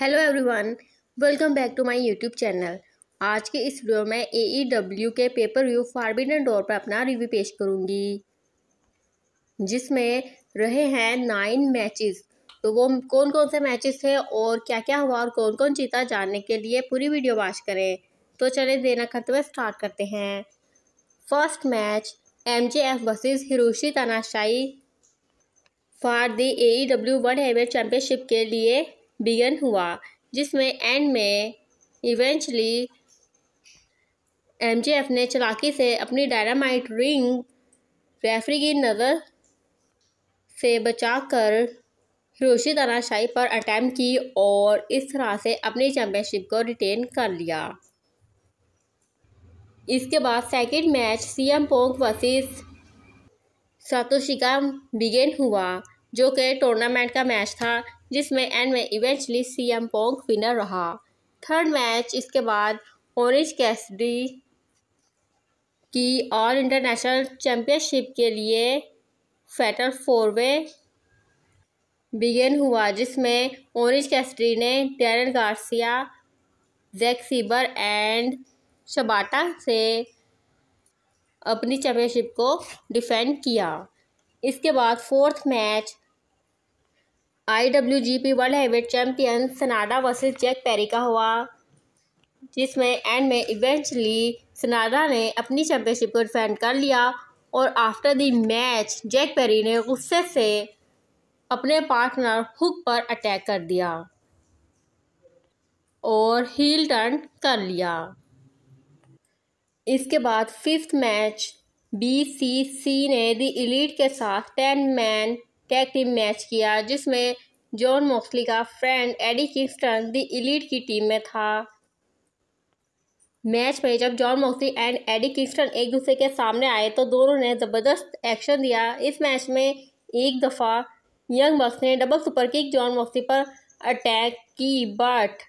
hello everyone welcome back to my YouTube channel आज के इस वीडियो में डब्ल्यू e के पेपर व्यू फार्बिडन डोर पर अपना रिव्यू पेश करूंगी जिसमें रहे हैं नाइन मैचेस तो वो कौन कौन से मैचेस थे और क्या क्या हुआ और कौन कौन जीता जानने के लिए पूरी वीडियो वाच करें तो चले देना खत्म स्टार्ट करते हैं first match M J F versus Hiroshi Tanahashi for the A W world heavyweight championship के लिए बिगन हुआ जिसमें एंड में इवेंचुअली एमजेएफ ने चलाकी से अपनी डायनामाइट रिंग रेफरी की नज़र से बचाकर हिरोशी तानाशाही पर अटैम्प्ट की और इस तरह से अपनी चैम्पियनशिप को रिटेन कर लिया इसके बाद second match CM Punk versus सातोशिका बिगेन हुआ जो कि टूर्नामेंट का मैच था जिसमें एंड में इवेंचुअली सीएम पोंग विनर रहा थर्ड मैच इसके बाद ऑरेंज कैसडी की ऑल इंटरनेशनल चैम्पियनशिप के लिए फेटर फोरवे बिगेन हुआ जिसमें ऑरेंज कैसडी ने टेरन Garcia Zack Sabre and Shibata से अपनी चैम्पियनशिप को डिफेंड किया इसके बाद fourth match IWGP world heavyweight champion Sanada versus Jack Perry का हुआ जिसमें एंड में इवेंचुअली सनाडा ने अपनी चैम्पियनशिप को डिफेंड कर लिया और after the match Jack Perry ने गुस्से से अपने पार्टनर हुक पर अटैक कर दिया और हील टर्न कर लिया इसके बाद फिफ्थ मैच बीसीसी ने द इलीट के साथ ten man tag team match किया जिसमें जॉन मोक्सली का friend Eddie Kingston the Elite की टीम में था मैच में जब Jon Moxley and Eddie Kingston एक दूसरे के सामने आए तो दोनों ने ज़बरदस्त एक्शन दिया इस मैच में एक दफ़ा यंग बक्स ने double super kick Jon Moxley पर अटैक की बट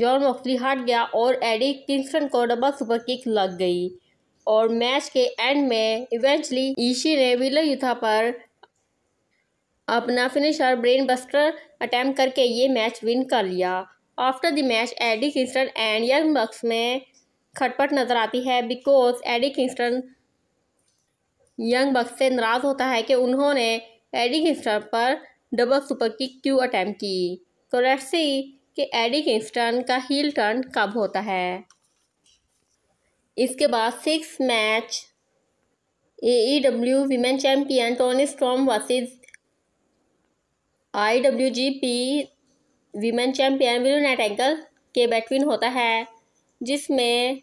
जॉन मोक्सली हट गया और एडी किंगस्टन को डबल सुपर किक लग गई और मैच के एंड में इवेंचुअली ईशी ने विलर युथा पर अपना फिनिशर ब्रेन बस्टर अटैम्प करके ये मैच विन कर लिया after the match Eddie Kingston and Young Bucks में खटपट नजर आती है because Eddie Kingston Young Bucks से नाराज़ होता है कि उन्होंने एडी किंगस्टन पर डबल सुपर किक क्यों अटैम्प की तो लेट्स सी कि एडी किंगस्टन का हील टर्न कब होता है इसके बाद six match A E W women champion Toni Storm versus I W G P women champion Night Angel के बैटविन होता है जिसमें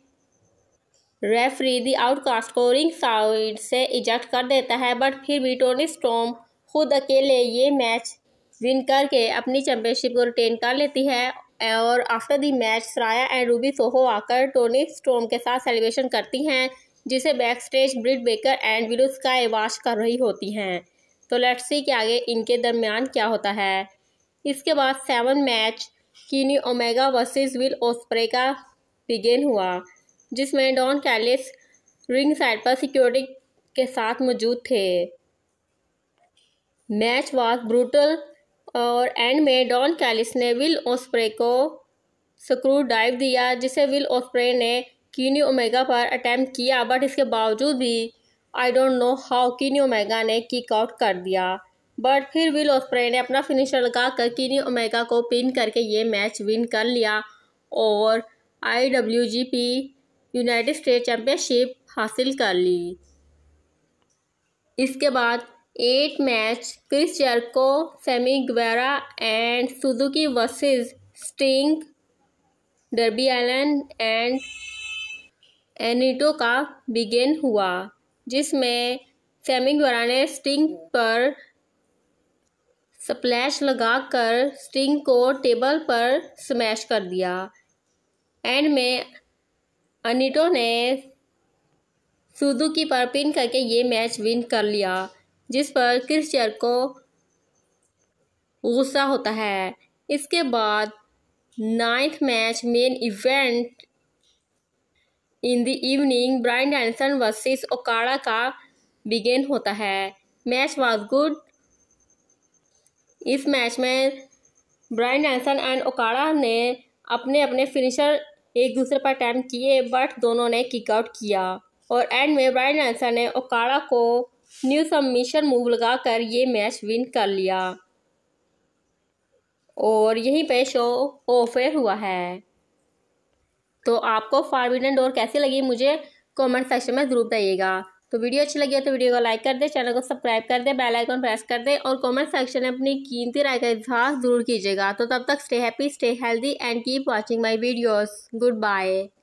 रेफरी दी आउटकास्ट को रिंग साइड से इजेक्ट कर देता है बट फिर भी टोनी स्टॉम खुद अकेले ये मैच विन करके अपनी चैम्पियनशिप को रिटेन कर लेती है और after the match Saraya and Ruby Soho आकर टोनी स्टोम के साथ सेलिब्रेशन करती हैं जिसे backstage Britt Baker and Willow का एवाश कर रही होती हैं तो सी के आगे इनके दरमियान क्या होता है इसके बाद seven match Kenny Omega versus Will Ospreay का बिगेन हुआ जिसमें डॉन कैलिस रिंग साइड पर सिक्योरिटी के साथ मौजूद थे मैच वॉज ब्रूटल और एंड में डॉन कैलिस ने विल ओस्प्रे को स्क्रू ड्राइव दिया जिसे विल ओस्प्रे ने कीनी ओमेगा पर अटैम्प्ट किया बट इसके बावजूद भी I don't know how Kenny Omega ने किक आउट कर दिया बट फिर विल ओस्प्रे ने अपना फिनिशर लगा कर कीनी ओमेगा को पिन करके ये मैच विन कर लिया और I W G P United State championship हासिल कर ली इसके बाद eight match Chris Jericho, Sammy Guevara, and Suzuki versus Sting, Derby Allen एनिटो का बिगेन हुआ जिसमें सैमी ने स्टिंग पर स्प्लैश लगाकर स्टिंग को टेबल पर स्मैश कर दिया एंड में अनिटो ने सुजुकी पर पिन करके ये मैच विन कर लिया जिस पर क्रिश्चियर को गुस्सा होता है इसके बाद ninth match main event in the evening Bryan Danielson versus Okada का बिगेन होता है मैच वाज गुड इस मैच में ब्राइन डैनसन एंड ओकाड़ा ने अपने अपने फिनिशर एक दूसरे पर अटैम्प्ट किए बट दोनों ने किकआउट किया और एंड में ब्राइन डैनसन ने ओकाड़ा को न्यू सबमिशन मूव लगाकर ये मैच विन कर लिया और यहीं पे शो ऑफेयर हुआ है तो आपको फारविडन डोर कैसी लगी मुझे कमेंट सेक्शन में ज़रूर बताइएगा तो वीडियो अच्छी लगी हो तो वीडियो को लाइक कर दे चैनल को सब्सक्राइब कर दे बेल आइकन प्रेस कर दे और कमेंट सेक्शन में अपनी कीमती राय का इजहार जरूर कीजिएगा तो तब तक stay happy stay healthy and keep watching my videos good bye